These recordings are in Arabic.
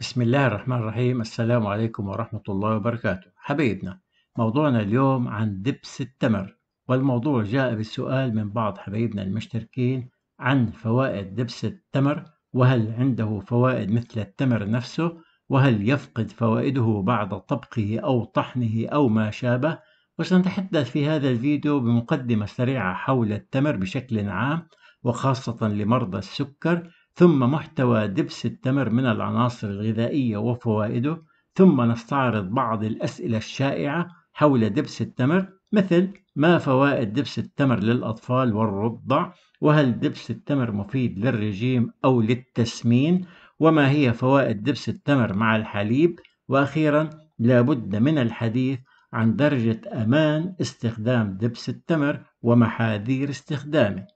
بسم الله الرحمن الرحيم السلام عليكم ورحمة الله وبركاته حبيبنا موضوعنا اليوم عن دبس التمر والموضوع جاء بالسؤال من بعض حبايبنا المشتركين عن فوائد دبس التمر وهل عنده فوائد مثل التمر نفسه وهل يفقد فوائده بعد طبخه أو طحنه أو ما شابه وسنتحدث في هذا الفيديو بمقدمة سريعة حول التمر بشكل عام وخاصة لمرضى السكر ثم محتوى دبس التمر من العناصر الغذائية وفوائده ثم نستعرض بعض الأسئلة الشائعة حول دبس التمر مثل ما فوائد دبس التمر للأطفال والرضع وهل دبس التمر مفيد للرجيم أو للتسمين وما هي فوائد دبس التمر مع الحليب وأخيرا لابد من الحديث عن درجة أمان استخدام دبس التمر ومحاذير استخدامه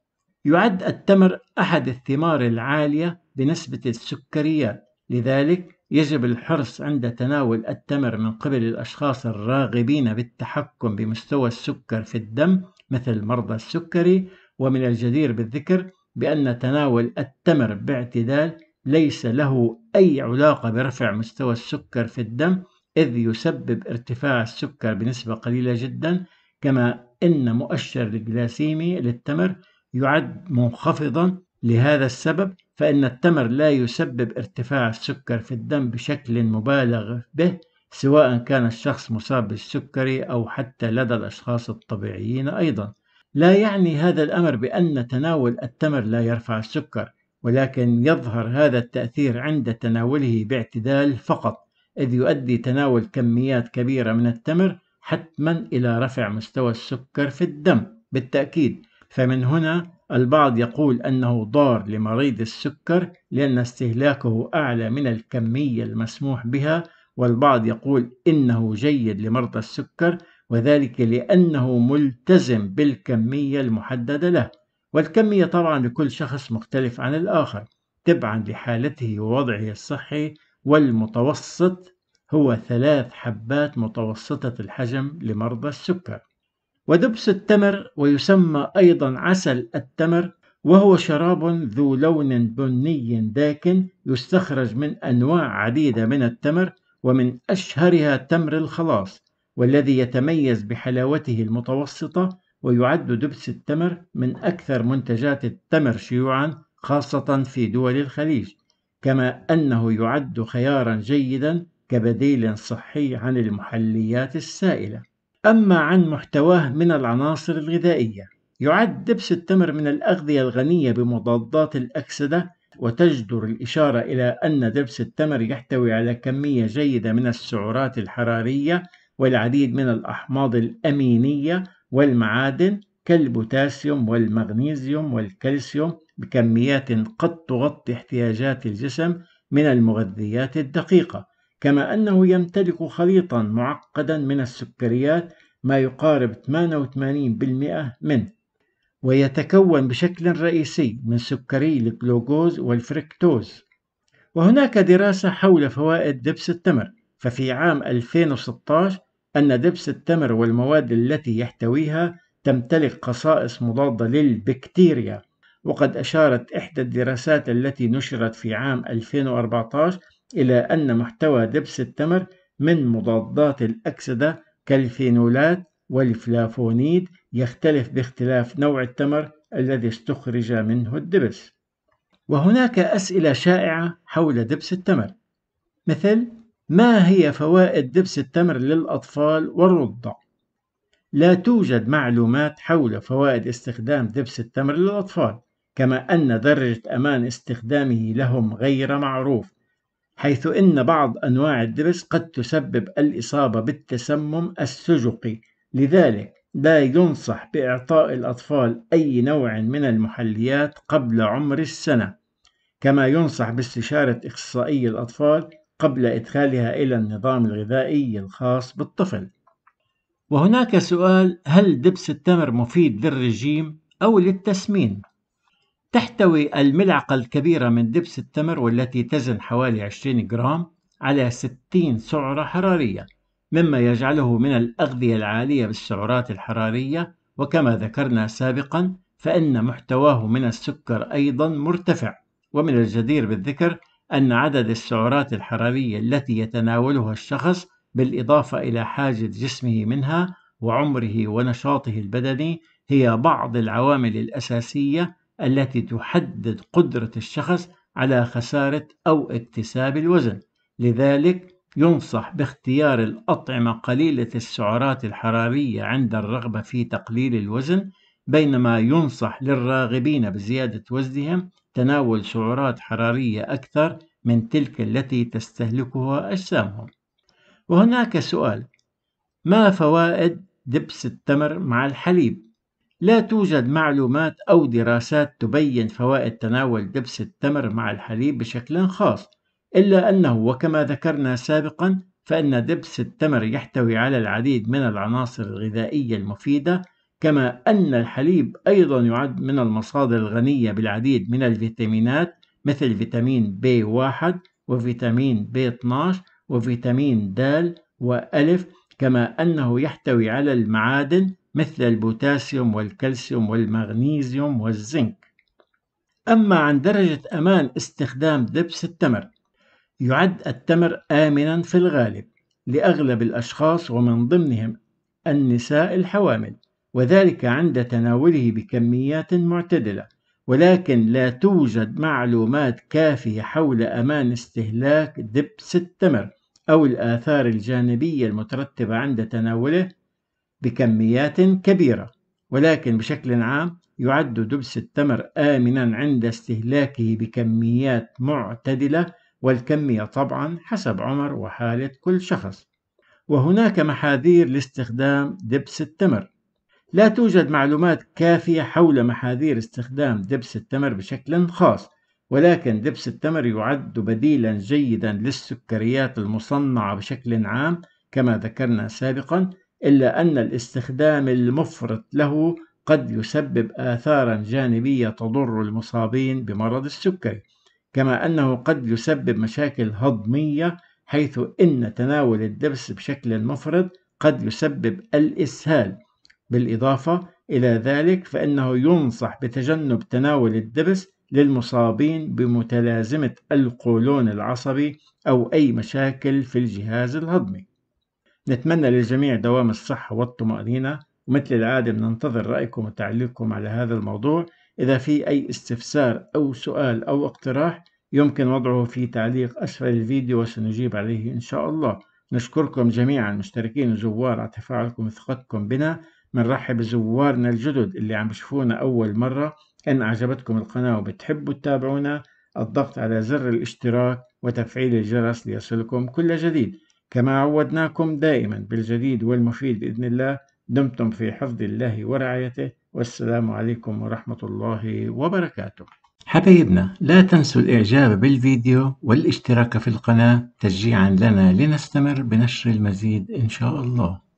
يعد التمر أحد الثمار العالية بنسبة السكريات لذلك يجب الحرص عند تناول التمر من قبل الأشخاص الراغبين بالتحكم بمستوى السكر في الدم مثل مرضى السكري ومن الجدير بالذكر بأن تناول التمر باعتدال ليس له أي علاقة برفع مستوى السكر في الدم إذ يسبب ارتفاع السكر بنسبة قليلة جدا كما إن مؤشر الجلاسيمي للتمر يعد منخفضا لهذا السبب فإن التمر لا يسبب ارتفاع السكر في الدم بشكل مبالغ به سواء كان الشخص مصاب بالسكري أو حتى لدى الأشخاص الطبيعيين أيضا لا يعني هذا الأمر بأن تناول التمر لا يرفع السكر ولكن يظهر هذا التأثير عند تناوله باعتدال فقط إذ يؤدي تناول كميات كبيرة من التمر حتما إلى رفع مستوى السكر في الدم بالتأكيد فمن هنا البعض يقول أنه ضار لمريض السكر لأن استهلاكه أعلى من الكمية المسموح بها والبعض يقول إنه جيد لمرضى السكر وذلك لأنه ملتزم بالكمية المحددة له والكمية طبعا لكل شخص مختلف عن الآخر تبعا لحالته ووضعه الصحي والمتوسط هو ثلاث حبات متوسطة الحجم لمرضى السكر ودبس التمر ويسمى أيضا عسل التمر وهو شراب ذو لون بني داكن يستخرج من أنواع عديدة من التمر ومن أشهرها تمر الخلاص والذي يتميز بحلاوته المتوسطة ويعد دبس التمر من أكثر منتجات التمر شيوعا خاصة في دول الخليج كما أنه يعد خيارا جيدا كبديل صحي عن المحليات السائلة أما عن محتواه من العناصر الغذائية يعد دبس التمر من الأغذية الغنية بمضادات الأكسدة وتجدر الإشارة إلى أن دبس التمر يحتوي على كمية جيدة من السعرات الحرارية والعديد من الأحماض الأمينية والمعادن كالبوتاسيوم والمغنيسيوم والكالسيوم بكميات قد تغطي احتياجات الجسم من المغذيات الدقيقة كما أنه يمتلك خليطا معقدا من السكريات ما يقارب 88% منه ويتكون بشكل رئيسي من سكري الجلوكوز والفركتوز وهناك دراسة حول فوائد دبس التمر ففي عام 2016 أن دبس التمر والمواد التي يحتويها تمتلك خصائص مضادة للبكتيريا وقد أشارت إحدى الدراسات التي نشرت في عام 2014 إلى أن محتوى دبس التمر من مضادات الأكسدة كالفينولات والفلافونيد يختلف باختلاف نوع التمر الذي استخرج منه الدبس وهناك أسئلة شائعة حول دبس التمر مثل ما هي فوائد دبس التمر للأطفال والرضع؟ لا توجد معلومات حول فوائد استخدام دبس التمر للأطفال كما أن درجة أمان استخدامه لهم غير معروف حيث أن بعض أنواع الدبس قد تسبب الإصابة بالتسمم السجقي لذلك لا ينصح بإعطاء الأطفال أي نوع من المحليات قبل عمر السنة كما ينصح باستشارة إخصائي الأطفال قبل إدخالها إلى النظام الغذائي الخاص بالطفل وهناك سؤال هل دبس التمر مفيد للرجيم أو للتسمين؟ تحتوي الملعقة الكبيرة من دبس التمر والتي تزن حوالي 20 جرام على 60 سعرة حرارية مما يجعله من الأغذية العالية بالسعرات الحرارية وكما ذكرنا سابقا فإن محتواه من السكر أيضا مرتفع ومن الجدير بالذكر أن عدد السعرات الحرارية التي يتناولها الشخص بالإضافة إلى حاجة جسمه منها وعمره ونشاطه البدني هي بعض العوامل الأساسية التي تحدد قدرة الشخص على خسارة أو اكتساب الوزن لذلك ينصح باختيار الأطعمة قليلة السعرات الحرارية عند الرغبة في تقليل الوزن بينما ينصح للراغبين بزيادة وزنهم تناول سعرات حرارية أكثر من تلك التي تستهلكها أجسامهم وهناك سؤال ما فوائد دبس التمر مع الحليب؟ لا توجد معلومات أو دراسات تبين فوائد تناول دبس التمر مع الحليب بشكل خاص، إلا أنه وكما ذكرنا سابقًا فإن دبس التمر يحتوي على العديد من العناصر الغذائية المفيدة، كما أن الحليب أيضًا يعد من المصادر الغنية بالعديد من الفيتامينات مثل فيتامين ب واحد وفيتامين ب 12 وفيتامين د وألف، كما أنه يحتوي على المعادن مثل البوتاسيوم والكالسيوم والمغنيسيوم والزنك أما عن درجة أمان استخدام دبس التمر يعد التمر آمنا في الغالب لأغلب الأشخاص ومن ضمنهم النساء الحوامل وذلك عند تناوله بكميات معتدلة ولكن لا توجد معلومات كافية حول أمان استهلاك دبس التمر أو الآثار الجانبية المترتبة عند تناوله بكميات كبيرة ولكن بشكل عام يعد دبس التمر آمنا عند استهلاكه بكميات معتدلة والكمية طبعا حسب عمر وحالة كل شخص وهناك محاذير لاستخدام دبس التمر لا توجد معلومات كافية حول محاذير استخدام دبس التمر بشكل خاص ولكن دبس التمر يعد بديلا جيدا للسكريات المصنعة بشكل عام كما ذكرنا سابقا إلا أن الاستخدام المفرط له قد يسبب آثارا جانبية تضر المصابين بمرض السكري، كما أنه قد يسبب مشاكل هضمية حيث إن تناول الدبس بشكل مفرط قد يسبب الإسهال، بالإضافة إلى ذلك فإنه ينصح بتجنب تناول الدبس للمصابين بمتلازمة القولون العصبي أو أي مشاكل في الجهاز الهضمي. نتمنى للجميع دوام الصحة والطمأنينة ومثل العادة بننتظر رأيكم وتعليقكم على هذا الموضوع إذا في أي استفسار أو سؤال أو اقتراح يمكن وضعه في تعليق أسفل الفيديو وسنجيب عليه إن شاء الله نشكركم جميعا مشتركين وزوار على تفاعلكم وثقتكم بنا بنرحب بزوارنا الجدد اللي عم بشوفونا أول مرة إن أعجبتكم القناة وبتحبوا تتابعونا الضغط على زر الاشتراك وتفعيل الجرس ليصلكم كل جديد كما عودناكم دائما بالجديد والمفيد بإذن الله دمتم في حفظ الله ورعايته والسلام عليكم ورحمة الله وبركاته حبايبنا لا تنسوا الإعجاب بالفيديو والاشتراك في القناة تشجيعا لنا لنستمر بنشر المزيد إن شاء الله